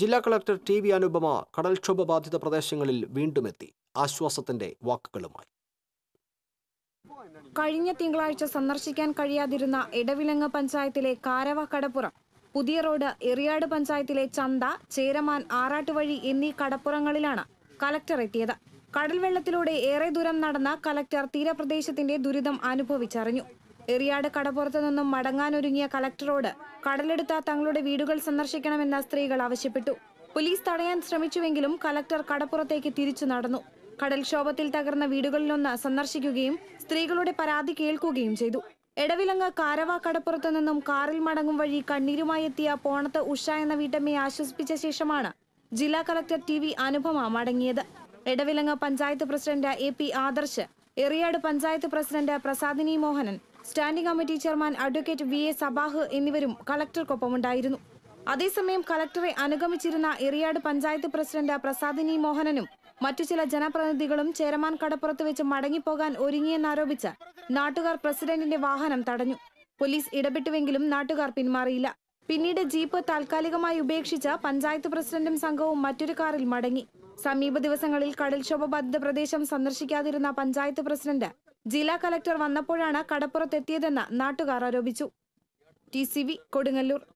ജില്ലാ collector T V Anupama കടൽക്ഷോഭ ബാധിത പ്രദേശങ്ങളിൽ വീണ്ടുമെത്തി ആശ്വാസത്തിന്റെ വാക്കുകളുമായി കഴിഞ്ഞ തിങ്കളാഴ്ച സന്ദർശിക്കാൻ കഴിയാതിരുന്ന ഇടവിലങ്ങ് പഞ്ചായത്തിലെ കാരവ കടപ്പുറം പുതിയ റോഡ് എറിയാട് പഞ്ചായത്തിലെ ചന്ത ചേരമാൻ ആറാട്ടുവഴി എന്നീ കടപ്പുറങ്ങളിലാണ് കലക്ടർ എത്തിയത് കടൽവെള്ളത്തിലൂടെ ഏറെ ദൂരം നടന്ന കലക്ടർ തീരപ്രദേശത്തിന്റെ ദുരിതം അനുഭവിച്ചറിഞ്ഞു എറിയാട് കടപ്പുറത്തു നിന്നും മടങ്ങാനൊരുങ്ങിയ കളക്ടറോട് കടലെടുത്ത തങ്ങളുടെ വീടുകൾ സന്ദർശിക്കണമെന്ന സ്ത്രീകൾ ആവശ്യപ്പെട്ടു പോലീസ് തടയാൻ ശ്രമിച്ചുവെങ്കിലും കലക്ടർ കടപ്പുറത്തേക്ക് തിരിച്ചു നടന്നു കടൽക്ഷോഭത്തിൽ തകർന്ന വീടുകളിലൊന്ന് സന്ദർശിക്കുകയും സ്ത്രീകളുടെ പരാതി കേൾക്കുകയും ചെയ്തു എടവിലങ്ങ് കാരവ കടപ്പുറത്തു നിന്നും കാറിൽ മടങ്ങും വഴി കണ്ണീരുമായി എത്തിയ പോണത്ത് ഉഷ എന്ന വീട്ടമ്മയെ ആശ്വസിപ്പിച്ച ശേഷമാണ് ജില്ലാ കളക്ടർ ടി വി അനുപമ മടങ്ങിയത് Edavilangu panchayat president A P Adarsh Eriyad panchayat president Prasadini Mohanan standing committee chairman advocate V A Sabah എന്നിവരും കളക്ടർക്കൊപ്പമുണ്ടായിരുന്നു അതേസമയം കളക്ടറെ അനുഗമിച്ചിരുന്ന എറിയാട് പഞ്ചായത്ത് പ്രസിഡന്റ് പ്രസാദിനി മോഹനനും മറ്റു ചില ജനപ്രതിനിധികളും ചേരമാൻ കടപ്പുറത്ത് വെച്ച് മടങ്ങിപ്പോകാൻ ഒരുങ്ങിയെന്നാരോപിച്ച് നാട്ടുകാർ പ്രസിഡന്റിന്റെ വാഹനം തടഞ്ഞു പോലീസ് ഇടപെട്ടുവെങ്കിലും നാട്ടുകാർ പിന്മാറിയില്ല പിന്നീട് ജീപ്പ് താൽക്കാലികമായി ഉപേക്ഷിച്ച് പഞ്ചായത്ത് പ്രസിഡന്റും സംഘവും മറ്റൊരു കാറിൽ മടങ്ങി സമീപ ദിവസങ്ങളിൽ കടൽക്ഷോഭ ബാധിത പ്രദേശം സന്ദർശിക്കാതിരുന്ന പഞ്ചായത്ത് പ്രസിഡന്റ് ജില്ലാ കലക്ടർ വന്നപ്പോഴാണ് കടപ്പുറത്തെത്തിയതെന്ന് നാട്ടുകാർ ആരോപിച്ചു ടി കൊടുങ്ങല്ലൂർ